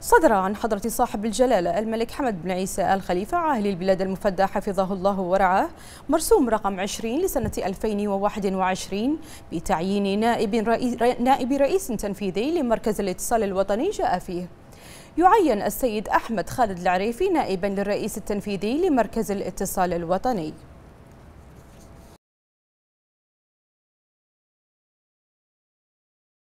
صدر عن حضرة صاحب الجلالة الملك حمد بن عيسى آل خليفة عاهل البلاد المفدى حفظه الله ورعاه مرسوم رقم 20 لسنة 2021 بتعيين نائب رئيس, نائب رئيس تنفيذي لمركز الاتصال الوطني جاء فيه يعين السيد أحمد خالد العريفي نائبا للرئيس التنفيذي لمركز الاتصال الوطني